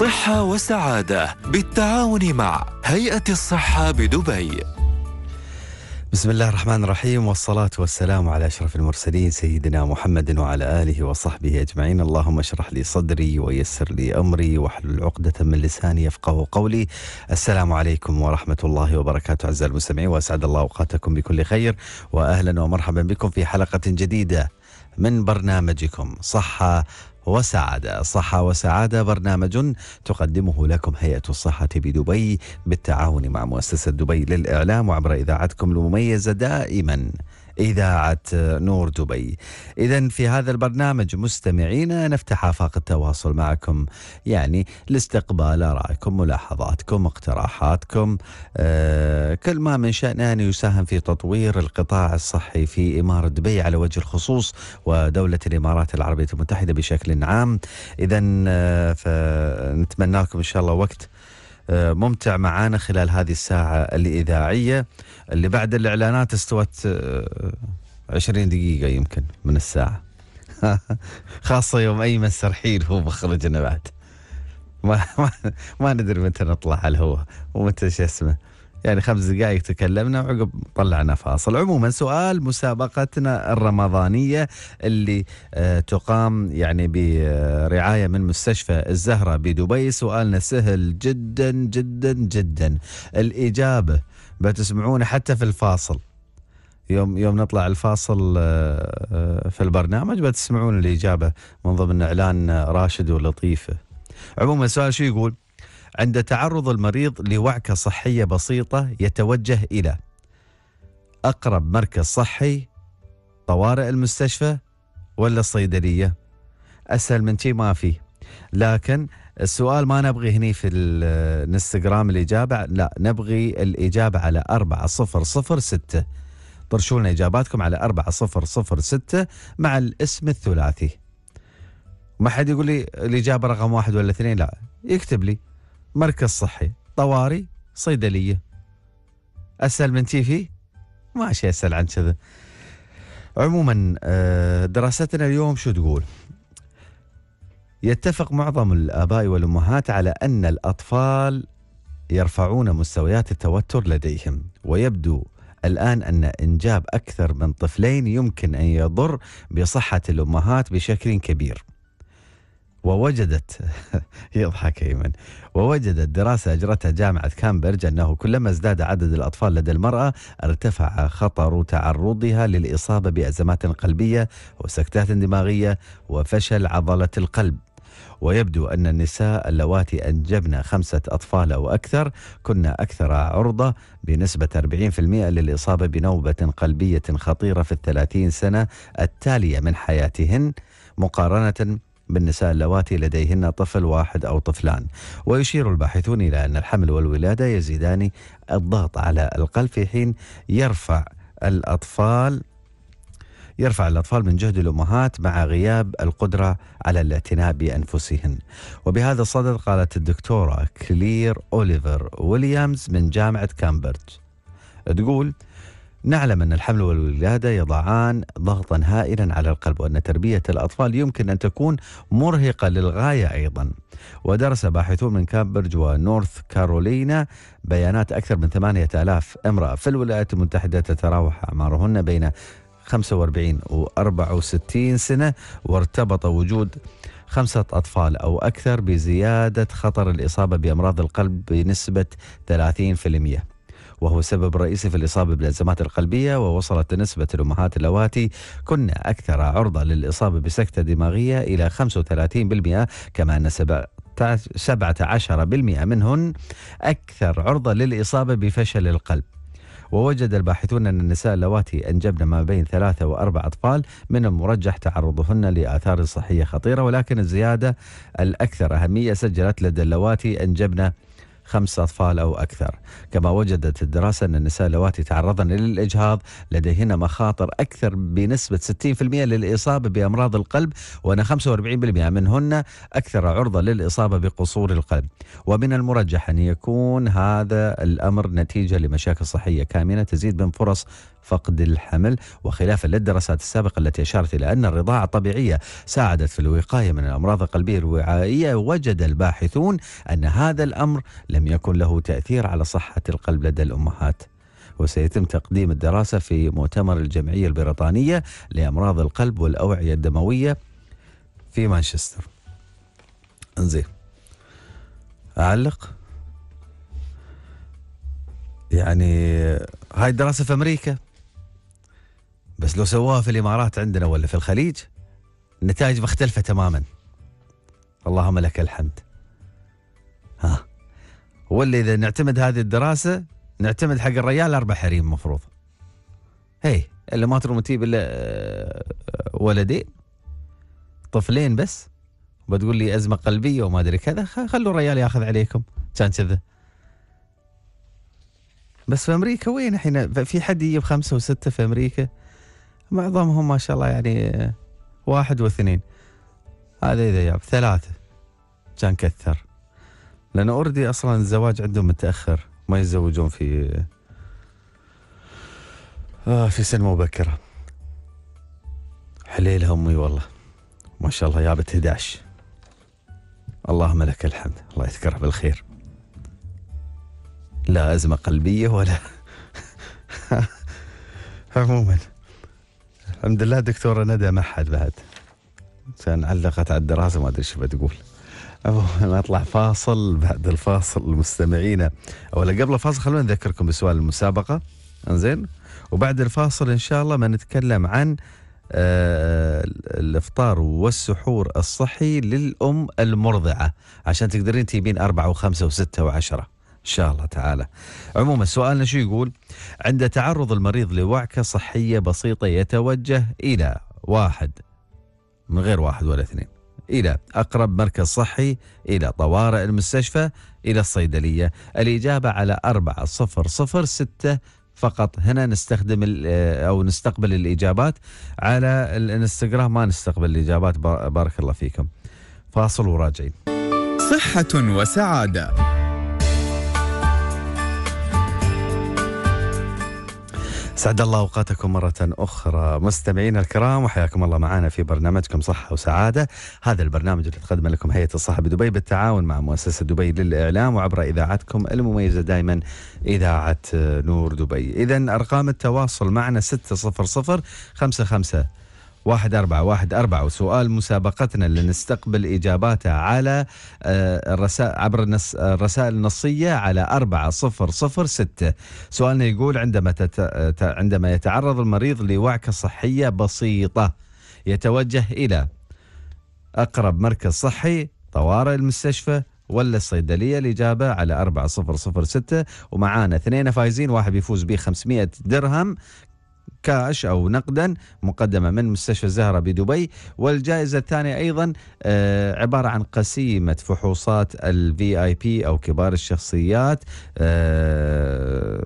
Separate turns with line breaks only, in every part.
صحة وسعادة بالتعاون مع هيئة
الصحة بدبي بسم الله الرحمن الرحيم والصلاة والسلام على أشرف المرسلين سيدنا محمد وعلى آله وصحبه أجمعين اللهم اشرح لي صدري ويسر لي أمري واحلل عقدة من لساني يفقه قولي السلام عليكم ورحمة الله وبركاته أعزائي المستمعين وأسعد الله أوقاتكم بكل خير وأهلا ومرحبا بكم في حلقة جديدة من برنامجكم صحة وسعادة صحة وسعادة برنامج تقدمه لكم هيئة الصحة بدبي بالتعاون مع مؤسسة دبي للإعلام وعبر إذاعتكم المميزة دائما إذاعة نور دبي إذا في هذا البرنامج مستمعينا نفتح آفاق التواصل معكم يعني لاستقبال آرائكم ملاحظاتكم اقتراحاتكم آه كل ما من شأنه أن يساهم في تطوير القطاع الصحي في إمارة دبي على وجه الخصوص ودولة الإمارات العربية المتحدة بشكل عام إذا آه فنتمنى لكم إن شاء الله وقت آه، ممتع معانا خلال هذه الساعة الإذاعية اللي بعد الإعلانات استوت 20 آه، دقيقة يمكن من الساعة خاصة يوم أي مسرحيل هو مخرجنا بعد ما ما, ما ندري متى نطلع على الهواء ومتى شو اسمه يعني خمس دقائق تكلمنا وعقب طلعنا فاصل عموما سؤال مسابقتنا الرمضانية اللي آه، تقام يعني برعاية من مستشفى الزهرة بدبي سؤالنا سهل جدا جدا جدا الإجابة بتسمعونه حتى في الفاصل يوم يوم نطلع الفاصل آه، آه، في البرنامج بتسمعون الإجابة من ضمن إعلان راشد ولطيفة عموما السؤال شو يقول؟ عند تعرض المريض لوعكة صحية بسيطة يتوجه إلى أقرب مركز صحي طوارئ المستشفى ولا الصيدلية أسهل من شي ما في لكن السؤال ما نبغي هني في الانستغرام الإجابة لا نبغي الإجابة على أربعة صفر صفر ستة طرشوا لنا إجاباتكم على أربعة صفر صفر ستة مع الاسم الثلاثي ما حد يقول لي الإجابة رقم واحد ولا اثنين لا يكتب لي مركز صحي طوارئ صيدليه اسهل من تيفي ماشي اسهل عن كذا عموما آه، دراستنا اليوم شو تقول يتفق معظم الاباء والامهات على ان الاطفال يرفعون مستويات التوتر لديهم ويبدو الآن أن إنجاب أكثر من طفلين يمكن أن يضر بصحة الأمهات بشكل كبير ووجدت يضحك ايمن ووجدت دراسه اجرتها جامعه كامبرج انه كلما ازداد عدد الاطفال لدى المراه ارتفع خطر تعرضها للاصابه بازمات قلبيه وسكتات دماغيه وفشل عضله القلب. ويبدو أن النساء اللواتي أنجبن خمسة أطفال أو أكثر كن أكثر عرضة بنسبة 40% للإصابة بنوبة قلبية خطيرة في الثلاثين سنة التالية من حياتهن مقارنة بالنساء اللواتي لديهن طفل واحد أو طفلان ويشير الباحثون إلى أن الحمل والولادة يزيدان الضغط على القلب في حين يرفع الأطفال يرفع الأطفال من جهد الأمهات مع غياب القدرة على الاعتناء بأنفسهن وبهذا الصدد قالت الدكتورة كلير أوليفر ويليامز من جامعة كامبرج تقول نعلم أن الحمل والولادة يضعان ضغطا هائلا على القلب وأن تربية الأطفال يمكن أن تكون مرهقة للغاية أيضا ودرس باحثون من كامبرج ونورث كارولينا بيانات أكثر من 8000 امرأة في الولايات المتحدة تتراوح أعمارهن بين 45 و 64 سنة وارتبط وجود خمسة أطفال أو أكثر بزيادة خطر الإصابة بأمراض القلب بنسبة 30% وهو سبب رئيسي في الإصابة بالأزمات القلبية ووصلت نسبة الأمهات اللواتي كن أكثر عرضة للإصابة بسكتة دماغية إلى 35% كما أن 17% منهن أكثر عرضة للإصابة بفشل القلب ووجد الباحثون أن النساء اللواتي أنجبن ما بين ثلاثة وأربع أطفال من المرجح تعرضهن لآثار صحية خطيرة ولكن الزيادة الأكثر أهمية سجلت لدى اللواتي أنجبن خمس أطفال أو أكثر كما وجدت الدراسة أن النساء اللواتي تعرضن للإجهاض لديهن مخاطر أكثر بنسبة 60% للإصابة بأمراض القلب وأن 45% منهن أكثر عرضة للإصابة بقصور القلب ومن المرجح أن يكون هذا الأمر نتيجة لمشاكل صحية كامنة تزيد من فرص فقد الحمل وخلافا للدراسات السابقة التي أشارت إلى أن الرضاعة الطبيعية ساعدت في الوقاية من الأمراض القلبية الوعائية وجد الباحثون أن هذا الأمر لم لم يكن له تأثير على صحة القلب لدى الأمهات وسيتم تقديم الدراسة في مؤتمر الجمعية البريطانية لأمراض القلب والأوعية الدموية في مانشستر انزين أعلق يعني هاي الدراسة في أمريكا بس لو سووها في الإمارات عندنا ولا في الخليج النتائج مختلفة تماما اللهم لك الحمد ها ولا اذا نعتمد هذه الدراسه نعتمد حق الريال اربع حريم مفروض هي اللي ما تجيب الا آه، ولدين طفلين بس بتقول لي ازمه قلبيه وما ادري كذا خلوا الريال ياخذ عليكم كان كذا بس في امريكا وين الحين في حد يجيب خمسه وسته في امريكا معظمهم ما شاء الله يعني آه، واحد واثنين هذا اذا جاب ثلاثه كان كثر لأنه أوردي أصلا الزواج عندهم متأخر ما يتزوجون في آه في سن مبكرة حليلها أمي والله ما شاء الله جابت 11 اللهم لك الحمد الله يذكرها بالخير لا أزمة قلبية ولا عموما الحمد لله دكتورة ندى ما حد بعد كان علقت على الدراسة ما أدري شو بتقول أول أطلع فاصل بعد الفاصل مستمعينا ولا قبل الفاصل خلونا نذكركم بسؤال المسابقة انزين وبعد الفاصل إن شاء الله ما نتكلم عن آه، الافطار والسحور الصحي للام المرضعه عشان تقدرين تجيبين اربعه وخمسه وسته وعشره ان شاء الله تعالى. عموما سؤالنا شو يقول؟ عند تعرض المريض لوعكه صحيه بسيطه يتوجه الى واحد من غير واحد ولا اثنين إلى أقرب مركز صحي إلى طوارئ المستشفى إلى الصيدلية الإجابة على أربعة صفر صفر ستة فقط هنا نستخدم او نستقبل الاجابات على الانستغرام ما نستقبل الاجابات بارك الله فيكم فاصل وراجعين صحه وسعاده سعد الله اوقاتكم مره اخرى مستمعينا الكرام وحياكم الله معنا في برنامجكم صحه وسعاده، هذا البرنامج اللي تقدم لكم هيئه الصحه بدبي بالتعاون مع مؤسسه دبي للاعلام وعبر اذاعتكم المميزه دائما اذاعه نور دبي، اذا ارقام التواصل معنا 600 55 واحد أربعة واحد أربعة وسؤال مسابقتنا اللي نستقبل إجاباته على آه، الرسائل عبر الرسائل النصية على أربعة صفر صفر ستة سؤالنا يقول عندما تت... عندما يتعرض المريض لوعكة صحية بسيطة يتوجه إلى أقرب مركز صحي طوارئ المستشفى ولا الصيدلية الإجابة على ستة ومعانا اثنين فايزين واحد بيفوز ب 500 درهم كاش أو نقدا مقدمة من مستشفى الزهرة بدبي والجائزة الثانية أيضا آه، عبارة عن قسيمة فحوصات الفي آي بي أو كبار الشخصيات آه،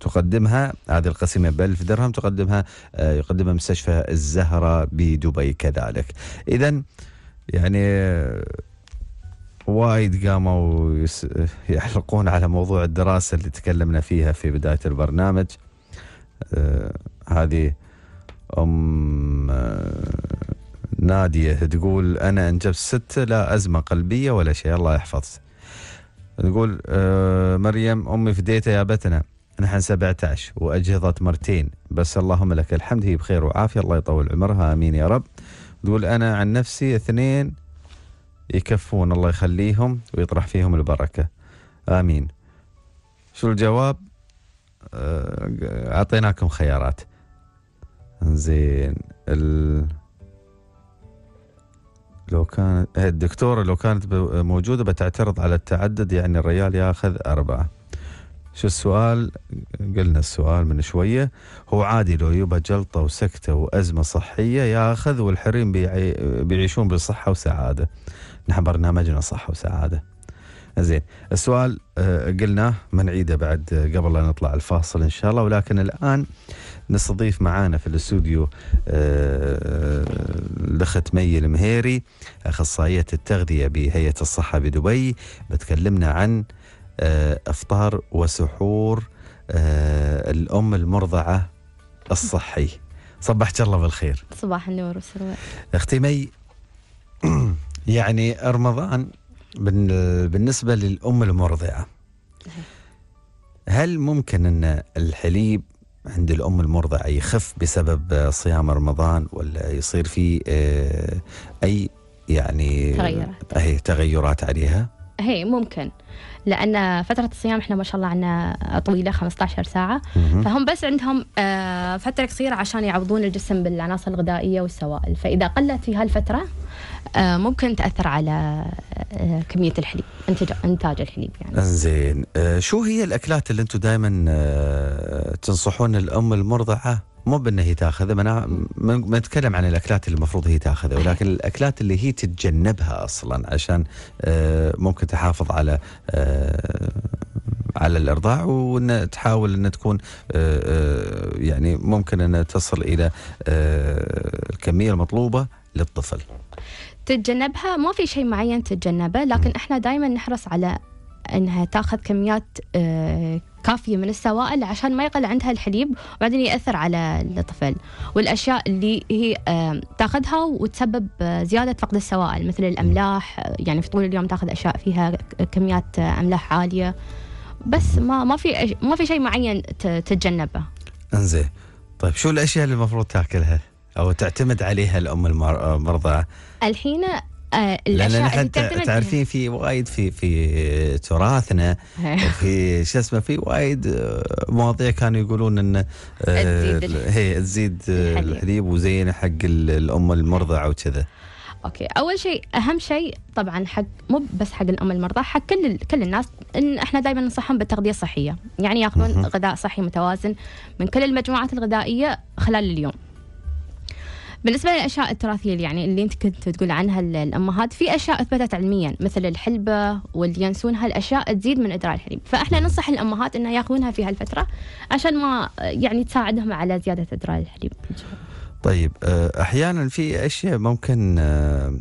تقدمها هذه القسيمة ب 1000 درهم تقدمها آه، يقدمها مستشفى الزهرة بدبي كذلك إذا يعني وايد قاموا يحلقون على موضوع الدراسة اللي تكلمنا فيها في بداية البرنامج آه، هذه أم آه، نادية تقول أنا أنجبت ستة لا أزمة قلبية ولا شيء الله يحفظك تقول آه، مريم أمي فديتها يا بتنا نحن 17 وأجهضت مرتين بس اللهم لك الحمد هي بخير وعافية الله يطول عمرها آمين يا رب تقول أنا عن نفسي اثنين يكفون الله يخليهم ويطرح فيهم البركة آمين شو الجواب آه، اعطيناكم خيارات زين ال... لو كان إيه، الدكتورة لو كانت موجودة بتعترض على التعدد يعني الريال ياخذ أربعة شو السؤال قلنا السؤال من شوية هو عادي لو يبى جلطة وسكتة وأزمة صحية ياخذ والحريم بيعيشون بصحة وسعادة نحن برنامجنا صحة وسعادة زين السؤال آه، قلناه نعيده بعد قبل لا نطلع الفاصل ان شاء الله ولكن الان نستضيف معانا في الاستوديو آه، الاخت مي المهيري اخصائيه التغذيه بهيئه الصحه بدبي بتكلمنا عن آه، افطار وسحور الام المرضعه الصحي صبحك الله بالخير
صباح النور والسرور
اختي مي يعني رمضان بالنسبة للأم المرضعة هل ممكن أن الحليب عند الأم المرضعة يخف بسبب صيام رمضان ولا يصير في آه، أي يعني تغيرات أي تغيرات عليها؟
هي ممكن لان فتره الصيام احنا ما شاء الله عندنا طويله 15 ساعه فهم بس عندهم آه، فتره قصيره عشان يعوضون الجسم بالعناصر الغذائيه والسوائل فاذا قلت في هالفتره آه، ممكن تاثر على آه، كميه الحليب انتاج انتاج الحليب يعني
انزين آه، شو هي الاكلات اللي انتم دائما تنصحون الام المرضعه مو بان هي تاخذها ما ما نتكلم عن الاكلات اللي المفروض هي تاخذها ولكن الاكلات اللي هي تتجنبها اصلا عشان ممكن تحافظ على على الارضاع وان تحاول ان تكون يعني ممكن ان تصل الى الكميه المطلوبه للطفل.
تتجنبها ما في شيء معين تتجنبه لكن احنا دائما نحرص على انها تاخذ كميات آه، كافيه من السوائل عشان ما يقل عندها الحليب وبعدين ياثر على الطفل والاشياء اللي هي آه، تاخذها وتسبب آه، زياده فقد السوائل مثل الاملاح يعني في طول اليوم تاخذ اشياء فيها كميات املاح عاليه بس ما ما في ما في شيء معين تتجنبه
انزين طيب شو الاشياء اللي المفروض تاكلها او تعتمد عليها الام المرضى
الحين آه، لان نحن تعرفين
في وايد في في تراثنا وفي شو اسمه في وايد آه، مواضيع كانوا يقولون ان آه، هي تزيد الحليب وزينه حق الام المرضعه وكذا اوكي
اول شيء اهم شيء طبعا حق مو بس حق الام المرضى حق كل كل الناس ان احنا دائما ننصحهم بالتغذيه الصحيه يعني ياخذون غذاء صحي متوازن من كل المجموعات الغذائيه خلال اليوم بالنسبة للأشياء التراثية يعني اللي أنت كنت تقول عنها الأمهات في أشياء أثبتت علميا مثل الحلبة واليانسون هالأشياء تزيد من إدرار الحليب فإحنا ننصح الأمهات أنها ياخذونها في هالفترة عشان ما يعني تساعدهم على زيادة إدرار الحليب
طيب آه، أحيانا في أشياء ممكن آه،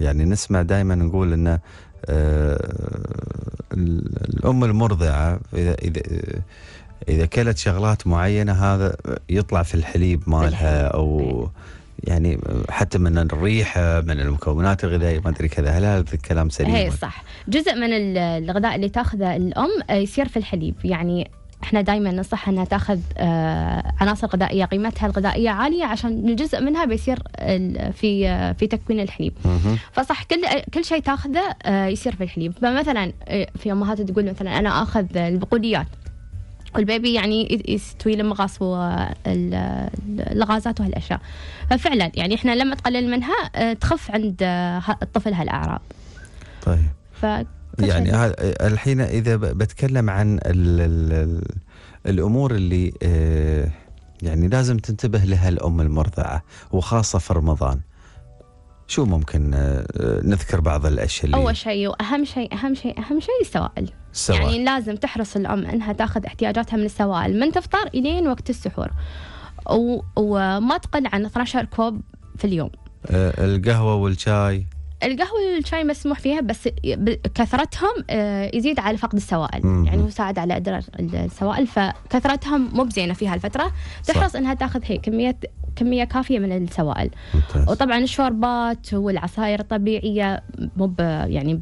يعني نسمع دائما نقول أن آه، الأم المرضعة إذا إذا إذا كلت شغلات معينة هذا يطلع في الحليب مالها أو إيه. يعني حتى من الريحه من المكونات الغذائيه ما ادري كذا هل هذا الكلام سليم؟ هي
صح جزء من الغذاء اللي تاخذه الام يصير في الحليب يعني احنا دائما ننصح انها تاخذ آه، عناصر غذائيه قيمتها الغذائيه عاليه عشان جزء منها بيصير في في تكوين الحليب فصح كل كل شيء تاخذه آه، يصير في الحليب فمثلا آه، في امهات تقول مثلا انا اخذ البقوليات والبيبي يعني يستوي لما غاصوا والغازات وهالاشياء ففعلا يعني احنا لما تقلل منها آه، تخف عند آه، الطفل هالاعراض طيب ف... يعني
الحين اذا بتكلم عن الـ الـ الامور اللي آه، يعني لازم تنتبه لها الام المرضعه وخاصه في رمضان شو ممكن آه، آه، نذكر بعض الاشياء اللي اول
شيء واهم شيء اهم شيء اهم شيء السوائل السوائل يعني لازم تحرص الام انها تاخذ احتياجاتها من السوائل من تفطر الين وقت السحور و... وما تقل عن 12 كوب في اليوم
أه القهوه والشاي
القهوة والشاي مسموح فيها بس كثرتهم آه، يزيد على فقد السوائل مم. يعني يساعد على إدرار السوائل فكثرتهم مو بزينة في هالفترة تحرص صح. إنها تاخذ هي كمية كميه كافيه من السوائل ممتاز. وطبعا الشوربات والعصائر الطبيعيه مو يعني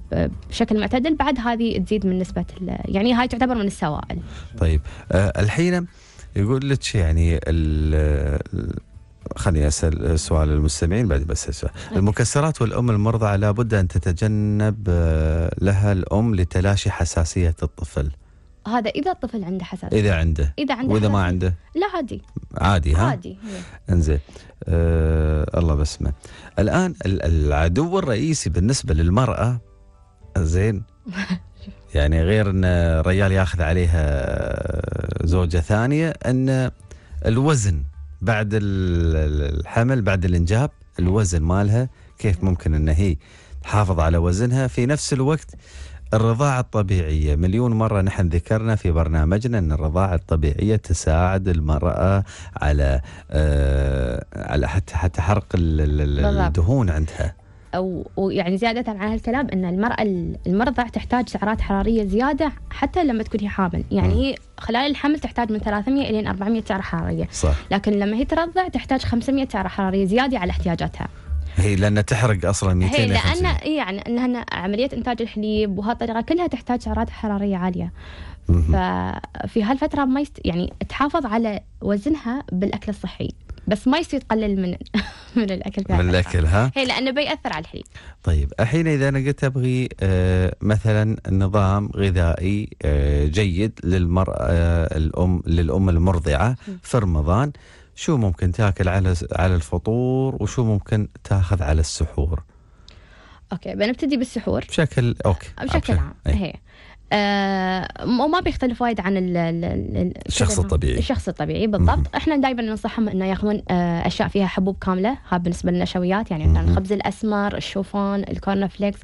بشكل معتدل بعد هذه تزيد من نسبه يعني هاي تعتبر من السوائل طيب
أه الحين يقول لك يعني خليني اسال سؤال المستمعين بعد بس أسأل. المكسرات والام المرضعه لابد ان تتجنب آه، لها الام لتلاشي حساسيه الطفل
هذا اذا الطفل عنده حساسيه اذا
عنده اذا عنده واذا ما عنده لا عادي عادي ها عادي انزين آه الله بسمه الان العدو الرئيسي بالنسبه للمراه زين يعني غير ان الرجال ياخذ عليها زوجه ثانيه ان الوزن بعد الحمل بعد الانجاب الوزن مالها كيف ممكن ان هي تحافظ على وزنها في نفس الوقت الرضاعة الطبيعية مليون مرة نحن ذكرنا في برنامجنا أن الرضاعة الطبيعية تساعد المرأة على آه على حتى حتى حرق الدهون عندها
أو ويعني زيادة عن هالكلام أن المرأة المرضع تحتاج سعرات حرارية زيادة حتى لما تكون هي حامل يعني هي خلال الحمل تحتاج من 300 إلى 400 سعرة حرارية صح. لكن لما هي ترضع تحتاج 500 سعرة حرارية زيادة على احتياجاتها
هي لأنها تحرق أصلا 200 هي لأن
يعني أنها عملية إنتاج الحليب وهالطريقة كلها تحتاج سعرات حرارية عالية ففي هالفترة ما يست... يعني تحافظ على وزنها بالأكل الصحي بس ما يصير تقلل من من الاكل من
الاكل ها؟ هي
لانه بياثر على الحليب.
طيب الحين اذا انا قلت ابغي آه، مثلا نظام غذائي آه، جيد للمراه آه، الام للام المرضعه في رمضان شو ممكن تاكل على على الفطور وشو ممكن تاخذ على السحور
اوكي بنبتدي بالسحور بشكل اوكي بشكل, عام أي. هي إيه. آه وما بيختلف وايد عن الـ الـ الـ الشخص الطبيعي الشخص الطبيعي بالضبط مم. احنا دائما ننصحهم انه ياخذون آه اشياء فيها حبوب كامله ها بالنسبه للنشويات يعني مثلا الخبز الاسمر الشوفان الكورن فليكس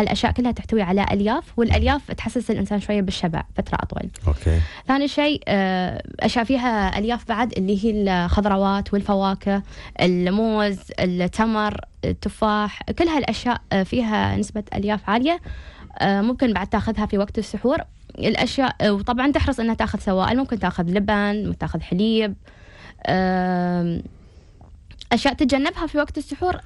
هالاشياء كلها تحتوي على الياف والالياف تحسس الانسان شويه بالشبع فتره اطول. اوكي. ثاني شيء آه، اشياء فيها الياف بعد اللي هي الخضروات والفواكه، الموز، التمر، التفاح، كل هالاشياء آه، فيها نسبه الياف عاليه. آه، ممكن بعد تاخذها في وقت السحور الاشياء وطبعا تحرص انها تاخذ سوائل ممكن تاخذ لبن تاخذ حليب اشياء تتجنبها في وقت السحور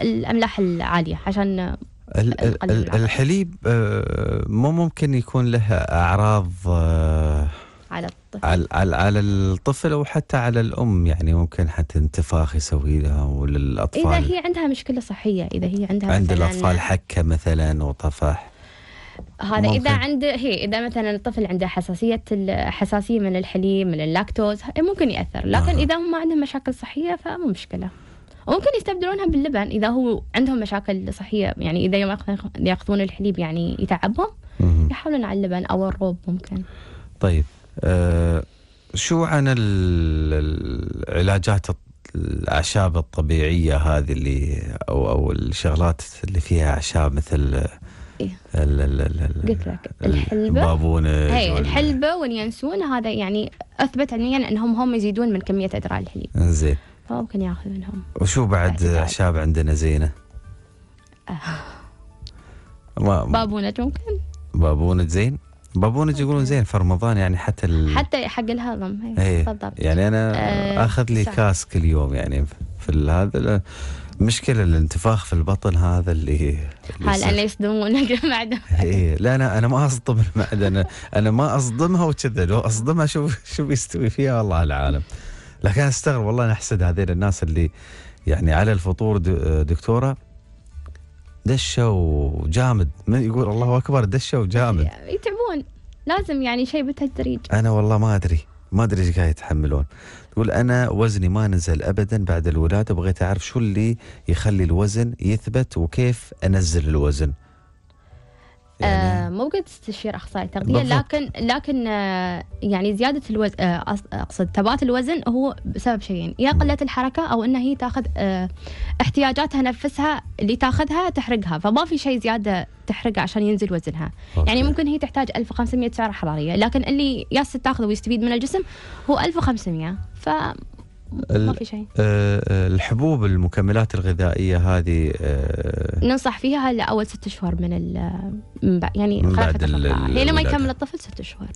الاملاح العاليه عشان
الحليب آه، مو ممكن يكون له اعراض آه، على الطفل على, على الطفل او حتى على الام يعني ممكن حتى انتفاخ يسوي لها وللاطفال اذا هي
عندها مشكله صحيه اذا هي عندها عند الاطفال
حكه مثلا وطفح
هذا ممكن. اذا عند هي اذا مثلا الطفل عنده حساسيه حساسيه من الحليب من اللاكتوز ممكن ياثر لكن آه. اذا هم ما عندهم مشاكل صحيه فمو مشكله وممكن يستبدلونها باللبن إذا هو عندهم مشاكل صحية يعني إذا يوم يأخذون الحليب يعني يتعبهم يحاولون على اللبن أو الروب ممكن
طيب أه شو عن العلاجات الاعشاب الطبيعيه هذه اللي او او الشغلات اللي فيها اعشاب مثل إيه؟
قلت لك الحلبه هي إيه، الحلبه واليانسون هذا يعني اثبت علميا انهم هم يزيدون من كميه ادرار الحليب زين فممكن منهم
وشو بعد اعشاب عندنا زينه؟
بابونج ممكن
بابونج زين بابونج يقولون زين في رمضان يعني حتى ال...
حتى حق الهضم اي إيه، بالضبط يعني انا آه اخذ لي كاس
كل يوم يعني في هذا مشكلة الانتفاخ في البطن هذا اللي هل انا
يصدمونك المعدن
لا انا انا ما اصدم المعدة انا انا ما اصدمها وكذا لو اصدمها شوف شو بيستوي فيها والله العالم لكن استغرب والله انا احسد هذين الناس اللي يعني على الفطور دكتوره دشوا وجامد من يقول الله اكبر دشوا وجامد
يتعبون لازم يعني شيء بالتدريج
انا والله ما ادري ما ادري ايش قاعد يتحملون تقول انا وزني ما نزل ابدا بعد الولاده بغيت اعرف شو اللي يخلي الوزن يثبت وكيف انزل الوزن
يعني... آه، ممكن تستشير اخصائي تغذيه بالضبط. لكن لكن آه، يعني زياده الوزن آه، اقصد ثبات الوزن هو بسبب شيئين يا قله الحركه او انها هي تاخذ احتياجاتها نفسها اللي تاخذها تحرقها فما في شيء زياده تحرقه عشان ينزل وزنها أوكي. يعني ممكن هي تحتاج 1500 سعره حراريه لكن اللي ياس تاخذه ويستفيد من الجسم هو 1500 ف ما في شيء
آه، آه، الحبوب المكملات الغذائيه هذه آه،
ننصح فيها هلا اول ست شهور من ال يعني من بعد هي يعني لما يكمل الطفل ست شهور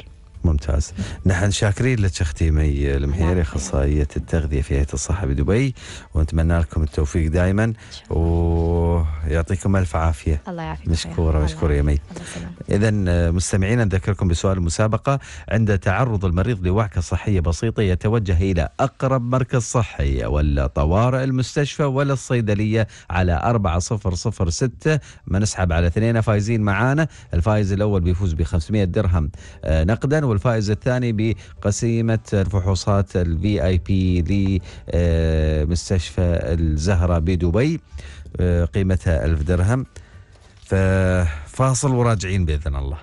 ممتاز نحن شاكرين لك اختي مي المحيري اخصائيه التغذيه في هيئه الصحه بدبي ونتمنى لكم التوفيق دائما ويعطيكم الف عافيه الله يعافيك مشكوره مشكوره يا مي اذا مستمعينا نذكركم بسؤال المسابقه عند تعرض المريض لوعكه صحيه بسيطه يتوجه الى اقرب مركز صحي ولا طوارئ المستشفى ولا الصيدليه على 4006 ما نسحب على اثنين فايزين معانا الفائز الاول بيفوز ب 500 درهم آه، نقدا والفائز الثاني بقسيمة الفحوصات الفي اي بي لمستشفى الزهرة بدبي آه، قيمتها ألف درهم ففاصل وراجعين بإذن الله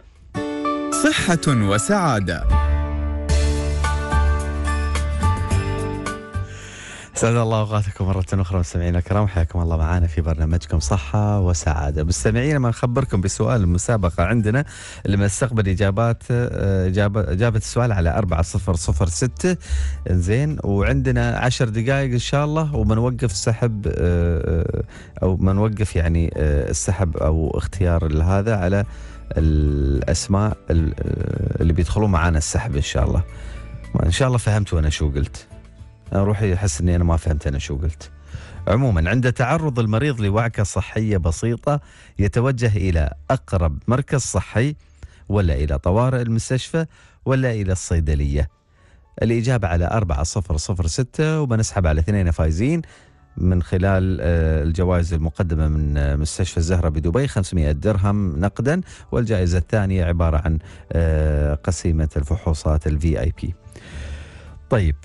صحة وسعادة سعد الله اوقاتكم مرة اخرى مستمعينا الكرام حياكم الله معنا في برنامجكم صحة وسعادة. مستمعينا ما نخبركم بسؤال المسابقة عندنا لما استقبل اجابات آه، اجابة اجابة السؤال على 4006 زين وعندنا 10 دقائق ان شاء الله وبنوقف سحب آه، آه، او بنوقف يعني السحب او اختيار هذا على الاسماء اللي بيدخلون معانا السحب ان شاء الله. ان شاء الله فهمتوا انا شو قلت. روحي احس اني انا ما فهمت انا شو قلت عموما عند تعرض المريض لوعكة صحية بسيطة يتوجه إلى أقرب مركز صحي ولا إلى طوارئ المستشفى ولا إلى الصيدلية الإجابة على 6 وبنسحب على اثنين فايزين من خلال آه، الجوائز المقدمة من آه، مستشفى الزهرة بدبي 500 درهم نقدا والجائزة الثانية عبارة عن آه، قسيمة الفحوصات الفي اي بي طيب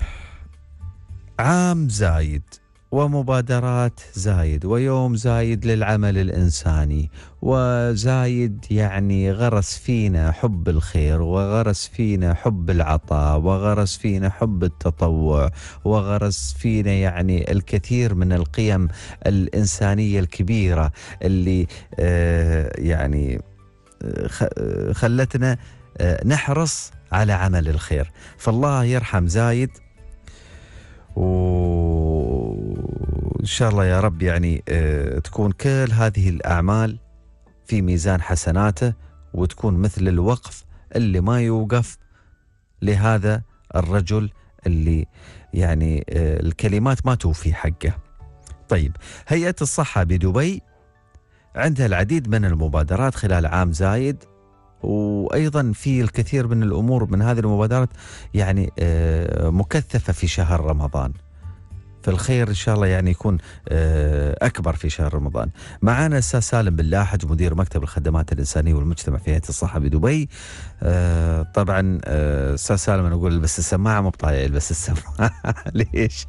عام زايد ومبادرات زايد ويوم زايد للعمل الانساني وزايد يعني غرس فينا حب الخير وغرس فينا حب العطاء وغرس فينا حب التطوع وغرس فينا يعني الكثير من القيم الانسانيه الكبيره اللي آه، يعني آه، آه، خلتنا نحرص على عمل الخير فالله يرحم زايد وإن شاء الله يا رب يعني آه، تكون كل هذه الأعمال في ميزان حسناته وتكون مثل الوقف اللي ما يوقف لهذا الرجل اللي يعني آه، الكلمات ما توفي حقه طيب هيئة الصحة بدبي عندها العديد من المبادرات خلال عام زايد وايضا في الكثير من الامور من هذه المبادرات يعني آه، مكثفه في شهر رمضان. فالخير ان شاء الله يعني يكون آه، اكبر في شهر رمضان. معنا استاذ سالم باللاحج مدير مكتب الخدمات الانسانيه والمجتمع في هيئه الصحه بدبي. آه، طبعا استاذ سالم انا اقول البس السماعه مو بطايع البس السماعه ليش؟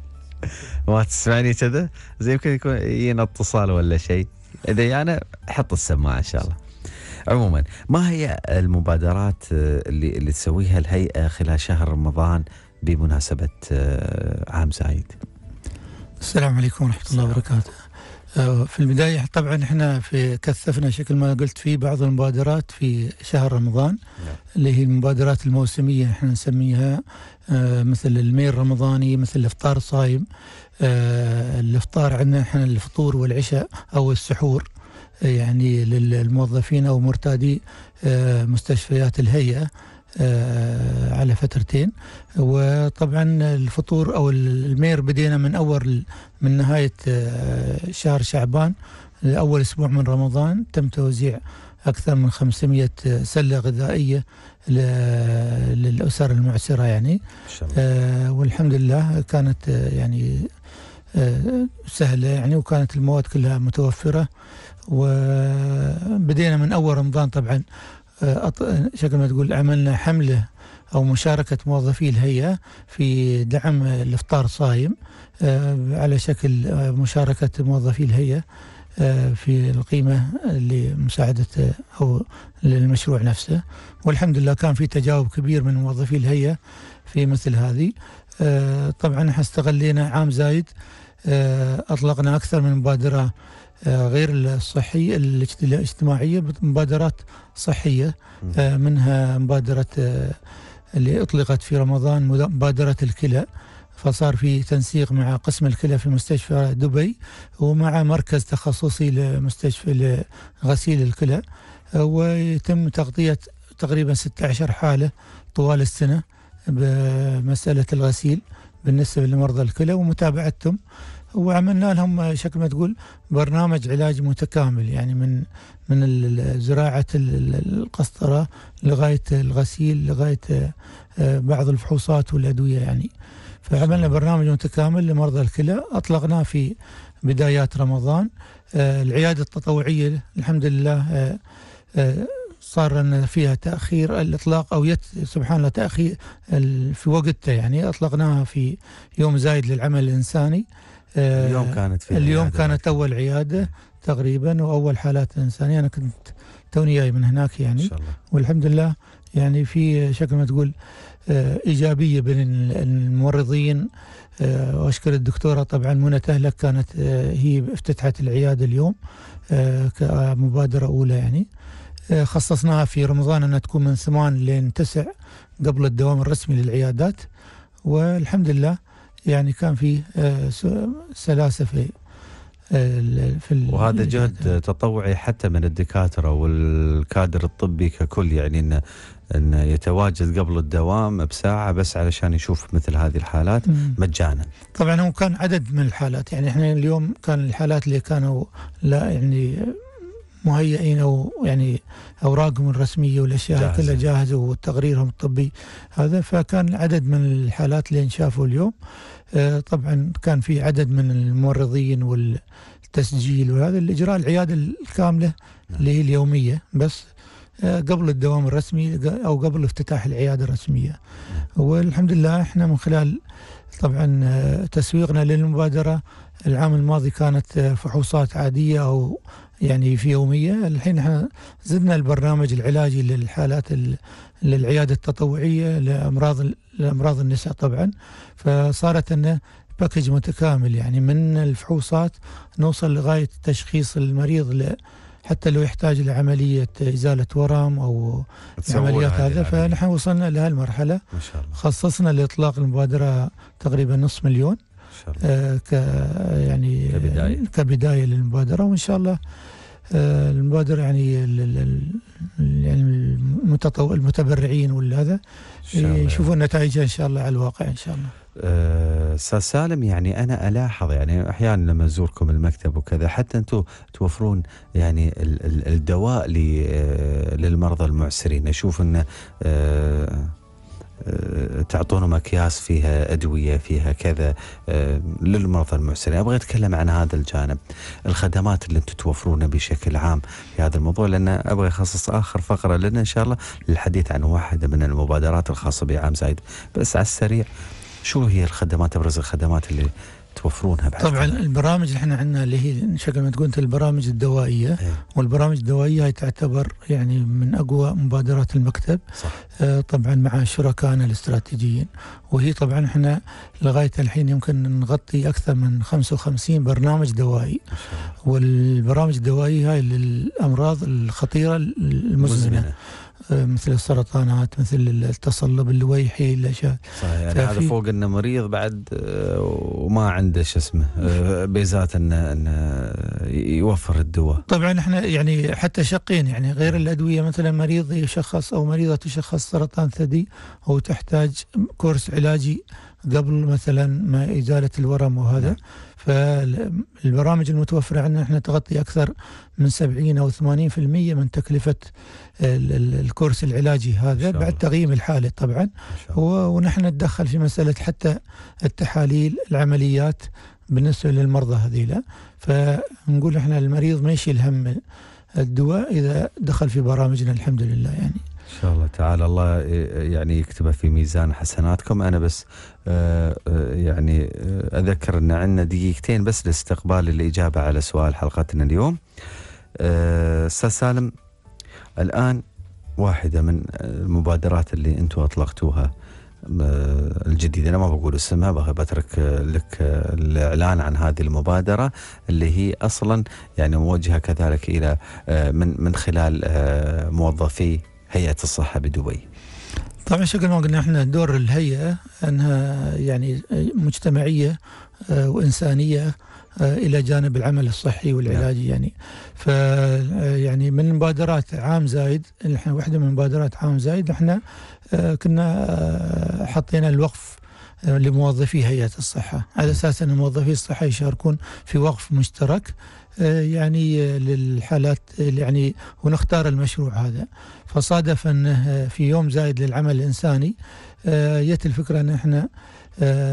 ما تسمعني كذا؟ زي يمكن يكون يجينا اتصال ولا شيء. اذا انا حط السماعه ان شاء الله. عموما ما هي المبادرات آه، اللي اللي تسويها الهيئه خلال شهر رمضان بمناسبه آه، عام سعيد؟
السلام عليكم ورحمه السلام. الله وبركاته. آه، في البداية طبعا احنا في كثفنا شكل ما قلت في بعض المبادرات في شهر رمضان نعم. اللي هي المبادرات الموسمية احنا نسميها مثل الميل الرمضاني مثل الافطار الصايم الافطار عندنا احنا الفطور والعشاء او السحور يعني للموظفين أو مرتادي آه، مستشفيات الهيئة آه، على فترتين وطبعا الفطور او المير بدينا من اول من نهايه آه، شهر شعبان لاول اسبوع من رمضان تم توزيع اكثر من 500 سله غذائيه للاسر المعسره يعني والحمد لله كانت يعني سهله يعني وكانت المواد كلها متوفره وبدينا من أول رمضان طبعا آه، شكل ما تقول عملنا حملة أو مشاركة موظفي الهيئة في دعم الإفطار صايم آه، على شكل آه، مشاركة موظفي الهيئة في القيمة لمساعدة أو للمشروع نفسه والحمد لله كان في تجاوب كبير من موظفي الهيئة في مثل هذه طبعا احنا استغلينا عام زايد أطلقنا أكثر من مبادرة آه، غير الصحية الاجتماعية مبادرات صحية آه، منها مبادرة آه، اللي أطلقت في رمضان مبادرة الكلى فصار في تنسيق مع قسم الكلى في مستشفى دبي ومع مركز تخصصي لمستشفى غسيل الكلى ويتم تغطية تقريبا 16 حالة طوال السنة بمسألة الغسيل بالنسبة لمرضى الكلى ومتابعتهم وعملنا لهم شكل ما تقول برنامج علاج متكامل يعني من من زراعة القسطرة لغاية الغسيل لغاية آه، بعض الفحوصات والأدوية يعني فعملنا برنامج متكامل لمرضى الكلى أطلقناه في بدايات رمضان آه، العيادة التطوعية الحمد لله آه، صار لنا فيها تأخير الإطلاق أو يت سبحان الله تأخير في وقته يعني أطلقناها في يوم زايد للعمل الإنساني آه، اليوم كانت في اليوم كانت اول عياده تقريبا واول حالات انسانيه انا كنت توني جاي من هناك يعني إن شاء الله. والحمد لله يعني في شكل ما تقول آه، ايجابيه بين الممرضين آه، واشكر الدكتوره طبعا منى تهلك كانت هي افتتحت العياده اليوم كمبادره اولى يعني خصصناها في رمضان انها تكون من ثمان لين تسع قبل الدوام الرسمي للعيادات والحمد لله يعني كان في آه، سلاسه في آه، في وهذا يعني
جهد تطوعي حتى من الدكاتره والكادر الطبي ككل يعني انه انه يتواجد قبل الدوام بساعه بس علشان يشوف مثل هذه الحالات مجانا.
طبعا هو كان عدد من الحالات يعني احنا اليوم كان الحالات اللي كانوا لا يعني مهيئين او يعني اوراقهم الرسميه والاشياء كلها جاهزه وتقريرهم الطبي هذا فكان عدد من الحالات اللي انشافوا اليوم آه، طبعا كان في عدد من الممرضين والتسجيل وهذا الاجراء العياده الكامله نعم. اللي هي اليوميه بس آه، قبل الدوام الرسمي او قبل افتتاح العياده الرسميه نعم. والحمد لله احنا من خلال طبعا آه، تسويقنا للمبادره العام الماضي كانت فحوصات عاديه او يعني في يوميه الحين احنا زدنا البرنامج العلاجي للحالات للعياده التطوعيه لامراض لامراض النساء طبعا فصارت انه باكج متكامل يعني من الفحوصات نوصل لغايه تشخيص المريض حتى لو يحتاج لعملية إزالة ورم أو عمليات هذا فنحن وصلنا لهالمرحلة خصصنا لإطلاق المبادرة تقريبا نصف مليون آه، ك يعني كبدايه كبدايه للمبادره وان شاء الله آه، المبادره يعني يعني المتطوع المتبرعين ولا هذا يشوفوا نتائجها ان شاء الله على الواقع ان شاء الله
آه، استاذ سالم يعني انا الاحظ يعني احيانا لما ازوركم المكتب وكذا حتى انتم توفرون يعني الدواء للمرضى المعسرين اشوف انه آه، تعطونهم اكياس فيها ادويه فيها كذا آه، للمرضى المعسرين، ابغى اتكلم عن هذا الجانب، الخدمات اللي انتم توفرونها بشكل عام في هذا الموضوع لان ابغى اخصص اخر فقره لنا ان شاء الله للحديث عن واحده من المبادرات الخاصه بعام زايد، بس على السريع شو هي الخدمات ابرز الخدمات اللي توفرونها بعد طبعا
عنها. البرامج اللي احنا عندنا اللي هي شكل ما تقول انت البرامج الدوائيه ايه. والبرامج الدوائيه هي تعتبر يعني من اقوى مبادرات المكتب صح. آه طبعا مع شركائنا الاستراتيجيين وهي طبعا احنا لغايه الحين يمكن نغطي اكثر من 55 برنامج دوائي والبرامج الدوائيه هاي للامراض الخطيره المزمنه, المزمنة. مثل السرطانات مثل التصلب اللويحي الاشياء صحيح يعني هذا
فوق انه مريض بعد آه، وما عنده شو اسمه آه، بيزات انه انه يوفر الدواء
طبعا احنا يعني حتى شقين يعني غير الادويه مثلا مريض يشخص او مريضه تشخص سرطان ثدي او تحتاج كورس علاجي قبل مثلا ما إزالة الورم وهذا نعم. فالبرامج المتوفرة عندنا احنا تغطي أكثر من 70 أو 80% من تكلفة الكورس العلاجي هذا بعد تقييم الحالة طبعا ونحن نتدخل في مسألة حتى التحاليل العمليات بالنسبة للمرضى هذيلا فنقول احنا المريض ما يشيل هم الدواء إذا دخل في برامجنا الحمد لله يعني
شاء الله تعالى الله يعني يكتبها في ميزان حسناتكم أنا بس آه، آه، يعني آه، أذكر أن عندنا دقيقتين بس لاستقبال الإجابة على سؤال حلقتنا اليوم أستاذ سالم الآن واحدة من المبادرات اللي أنتم أطلقتوها الجديدة أنا ما بقول اسمها بترك لك الإعلان عن هذه المبادرة اللي هي أصلا يعني موجهة كذلك إلى من من خلال موظفي هيئه الصحه بدبي.
طبعا شكل ما قلنا احنا دور الهيئه انها يعني مجتمعيه آه، وانسانيه آه، الى جانب العمل الصحي والعلاجي نعم. يعني ف آه، يعني من مبادرات عام زايد احنا واحده من مبادرات عام زايد احنا كنا حطينا الوقف لموظفي هيئه الصحه على نعم. اساس ان موظفي الصحه يشاركون في وقف مشترك آه، يعني آه، للحالات آه، يعني ونختار المشروع هذا فصادف أنه في يوم زايد للعمل الإنساني جت الفكرة أن احنا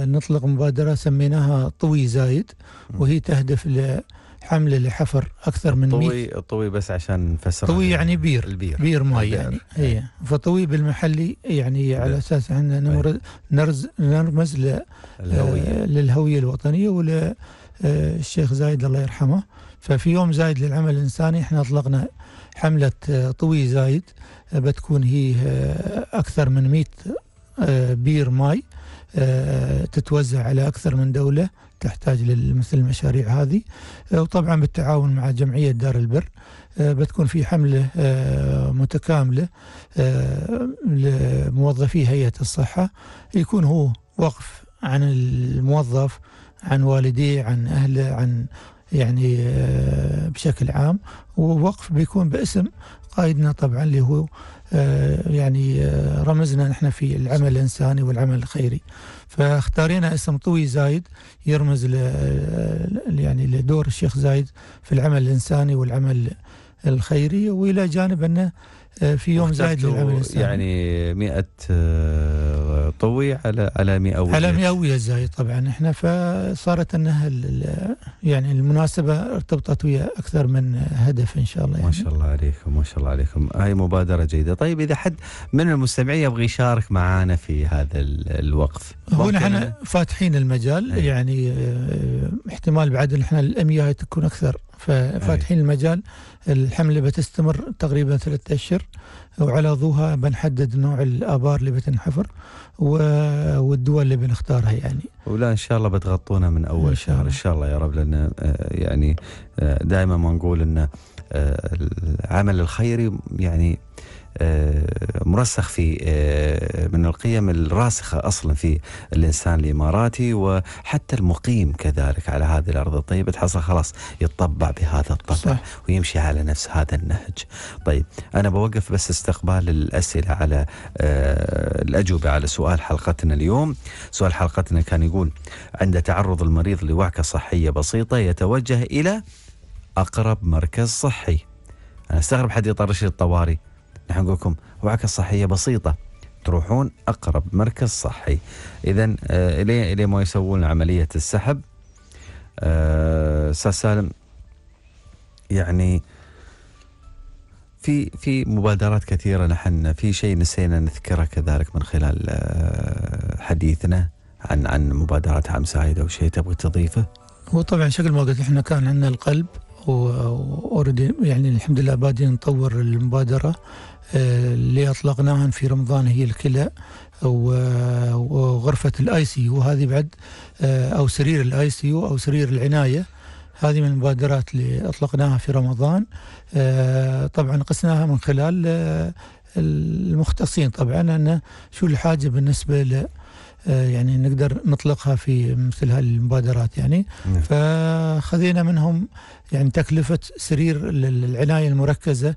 نطلق مبادرة سميناها طوي زايد وهي تهدف حملة لحفر اكثر من طوي
طوي بس عشان نفسر طوي يعني بير البير بير ماي يعني
هي فطوي بالمحلي يعني ده. على اساس احنا نرز نرمز للهويه للهويه الوطنيه وللشيخ زايد الله يرحمه ففي يوم زايد للعمل الإنساني احنا أطلقنا حملة آه، طوي زايد آه، بتكون هي آه، أكثر من 100 بير ماي تتوزع على أكثر من دولة تحتاج لمثل المشاريع هذه وطبعا بالتعاون مع جمعية دار البر بتكون في حملة متكاملة لموظفي هيئة الصحة يكون هو وقف عن الموظف عن والديه عن أهله عن يعني آه، بشكل عام ووقف بيكون باسم قائدنا طبعا اللي هو آه، يعني آه، رمزنا نحن في العمل الإنساني والعمل الخيري فاختارينا اسم طوي زايد يرمز ل يعني لدور الشيخ زايد في العمل الإنساني والعمل الخيري وإلى جانب أنه في يوم زايد للعمل الإنساني
يعني 100 طوي على على مئوية على مئوية
زايد طبعا احنا فصارت انها يعني المناسبة ارتبطت ويا اكثر من هدف ان شاء الله يعني. ما شاء الله عليكم ما شاء الله عليكم
هاي مبادرة جيدة طيب اذا حد من المستمعين يبغى يشارك معانا في هذا الوقف هو نحن
فاتحين المجال هي. إيه. يعني آه، احتمال بعد احنا الامية تكون اكثر ففاتحين المجال الحملة بتستمر تقريبا ثلاثة أشهر وعلى ضوها بنحدد نوع الآبار اللي بتنحفر والدول اللي بنختارها يعني
ولا إن شاء الله بتغطونا من أول إن شهر إن شاء الله يا رب لأن آه، يعني آه، دائما ما نقول أن آه، العمل الخيري يعني آه، مرسخ في آه، من القيم الراسخة أصلا في الإنسان الإماراتي وحتى المقيم كذلك على هذه الأرض الطيبة تحصل خلاص يتطبع بهذا الطبع صح. ويمشي على نفس هذا النهج طيب أنا بوقف بس استقبال الأسئلة على آه، الأجوبة على سؤال حلقتنا اليوم سؤال حلقتنا كان يقول عند تعرض المريض لوعكة صحية بسيطة يتوجه إلى أقرب مركز صحي أنا استغرب حد يطرش لي الطوارئ نحن نقول لكم وعكة صحية بسيطة تروحون أقرب مركز صحي إذا آه، إلي إلي ما يسوون عملية السحب آه، أستاذ سالم يعني في في مبادرات كثيرة نحن في شيء نسينا نذكره كذلك من خلال آه، حديثنا عن عن مبادرات عم سعيد أو شيء تبغى تضيفه؟
هو طبعا شكل ما قلت احنا كان عندنا القلب واوريدي يعني الحمد لله بادين نطور المبادره آه، اللي اطلقناها في رمضان هي الكلى وغرفه الاي سي يو هذه بعد آه، او سرير الاي سي يو او سرير العنايه هذه من المبادرات اللي اطلقناها في رمضان آه، طبعا قسناها من خلال المختصين طبعا ان شو الحاجه بالنسبه ل آه، يعني نقدر نطلقها في مثل هذه المبادرات يعني نعم. فخذينا منهم يعني تكلفة سرير العناية المركزة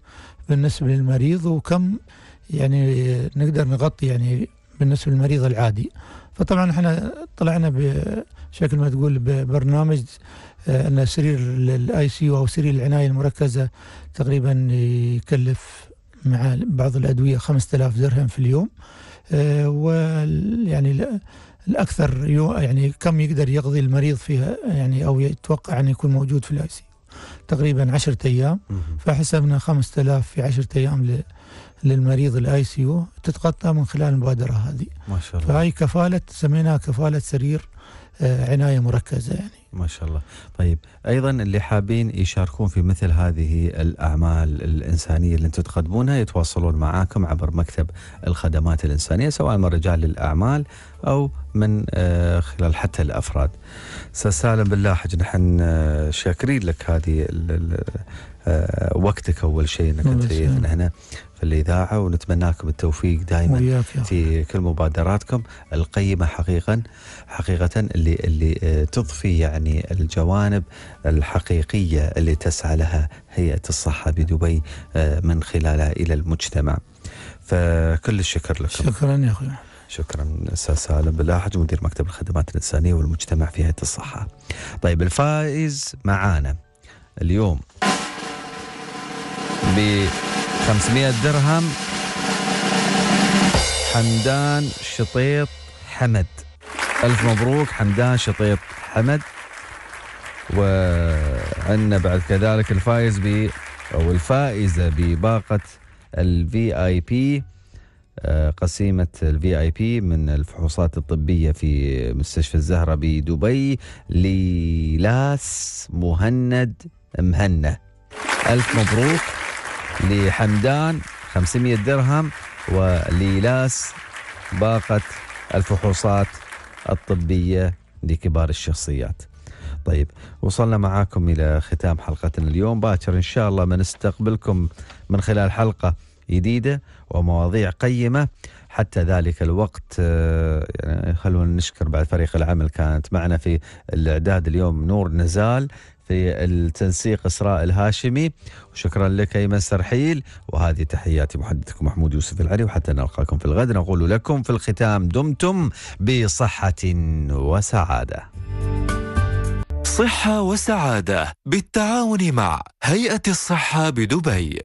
بالنسبة للمريض وكم يعني نقدر نغطي يعني بالنسبة للمريض العادي فطبعا احنا طلعنا بشكل ما تقول ببرنامج آه، ان سرير الاي سي او سرير العنايه المركزه تقريبا يكلف مع بعض الادويه 5000 درهم في اليوم آه، ويعني الاكثر يعني كم يقدر يقضي المريض فيها يعني او يتوقع ان يكون موجود في الاي سي تقريبا 10 ايام فحسبنا 5000 في 10 ايام للمريض الاي سي يو تتغطى من خلال المبادره هذه ما شاء الله فهي كفاله سميناها كفاله سرير آه، عنايه مركزه يعني
ما شاء الله طيب ايضا اللي حابين يشاركون في مثل هذه الاعمال الانسانيه اللي انتم تقدمونها يتواصلون معاكم عبر مكتب الخدمات الانسانيه سواء من رجال الاعمال او من آه، خلال حتى الافراد استاذ سالم بالله حج نحن آه، شاكرين لك هذه آه، وقتك اول شيء انك انت هنا في الاذاعه ونتمناكم التوفيق دائما في كل مبادراتكم القيمه حقيقه حقيقه اللي اللي آه، تضفي يعني الجوانب الحقيقيه اللي تسعى لها هيئه الصحه بدبي آه، من خلالها الى المجتمع. فكل الشكر لكم. شكرا يا اخوي. شكرا استاذ سالم بلاحج مدير مكتب الخدمات الانسانيه والمجتمع في هيئه الصحه. طيب الفائز معانا اليوم ب 500 درهم حمدان شطيط حمد ألف مبروك حمدان شطيط حمد وعندنا بعد كذلك الفائز ب أو الفائزة بباقة الفي آي آه، بي قسيمة الفي آي بي من الفحوصات الطبية في مستشفى الزهرة بدبي للاس مهند مهنة ألف مبروك لحمدان 500 درهم وليلاس باقة الفحوصات الطبية لكبار الشخصيات طيب وصلنا معاكم إلى ختام حلقتنا اليوم باكر إن شاء الله بنستقبلكم من خلال حلقة جديدة ومواضيع قيمة حتى ذلك الوقت آه، يعني خلونا نشكر بعد فريق العمل كانت معنا في الإعداد اليوم نور نزال في التنسيق إسراء الهاشمي وشكرا لك أيمن سرحيل وهذه تحياتي محدثكم محمود يوسف العري وحتى نلقاكم في الغد نقول لكم في الختام دمتم بصحة وسعادة صحة وسعادة بالتعاون مع هيئة الصحة بدبي